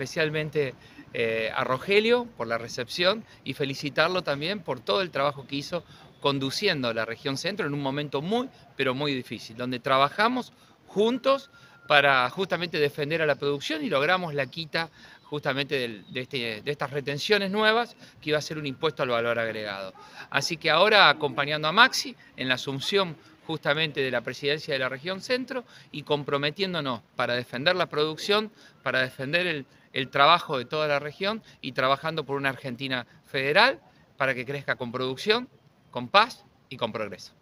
especialmente eh, a Rogelio por la recepción y felicitarlo también por todo el trabajo que hizo conduciendo la región centro en un momento muy, pero muy difícil, donde trabajamos juntos para justamente defender a la producción y logramos la quita justamente este, de, estas retenciones nuevas que iba a ser un impuesto al valor agregado. Así que ahora acompañando a Maxi en la asunción justamente de la presidencia de la región centro y comprometiéndonos para defender la producción, para defender el, el trabajo de toda la región y trabajando por una Argentina federal para que crezca con producción, con paz y con progreso.